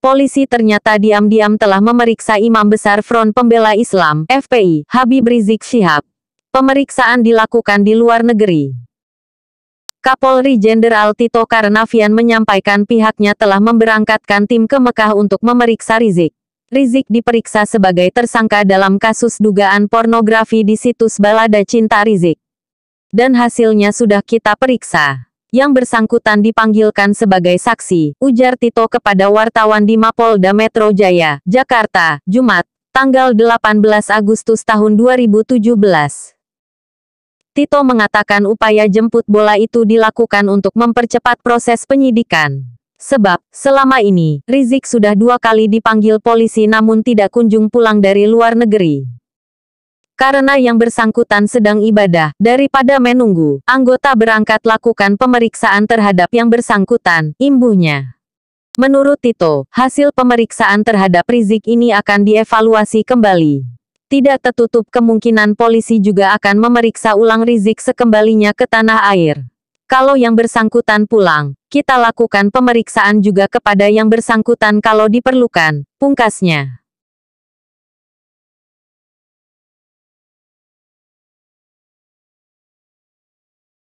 Polisi ternyata diam-diam telah memeriksa Imam Besar Front Pembela Islam FPI, Habib Rizik Syihab. Pemeriksaan dilakukan di luar negeri. Kapolri Jenderal Tito Karnavian menyampaikan pihaknya telah memberangkatkan tim ke Mekah untuk memeriksa Rizik. Rizik diperiksa sebagai tersangka dalam kasus dugaan pornografi di situs Balada Cinta Rizik. Dan hasilnya sudah kita periksa yang bersangkutan dipanggilkan sebagai saksi, ujar Tito kepada wartawan di Mapolda Metro Jaya, Jakarta, Jumat, tanggal 18 Agustus tahun 2017. Tito mengatakan upaya jemput bola itu dilakukan untuk mempercepat proses penyidikan. Sebab, selama ini, Rizik sudah dua kali dipanggil polisi namun tidak kunjung pulang dari luar negeri karena yang bersangkutan sedang ibadah. Daripada menunggu, anggota berangkat lakukan pemeriksaan terhadap yang bersangkutan, imbuhnya. Menurut Tito, hasil pemeriksaan terhadap Rizik ini akan dievaluasi kembali. Tidak tertutup kemungkinan polisi juga akan memeriksa ulang Rizik sekembalinya ke tanah air. Kalau yang bersangkutan pulang, kita lakukan pemeriksaan juga kepada yang bersangkutan kalau diperlukan, pungkasnya.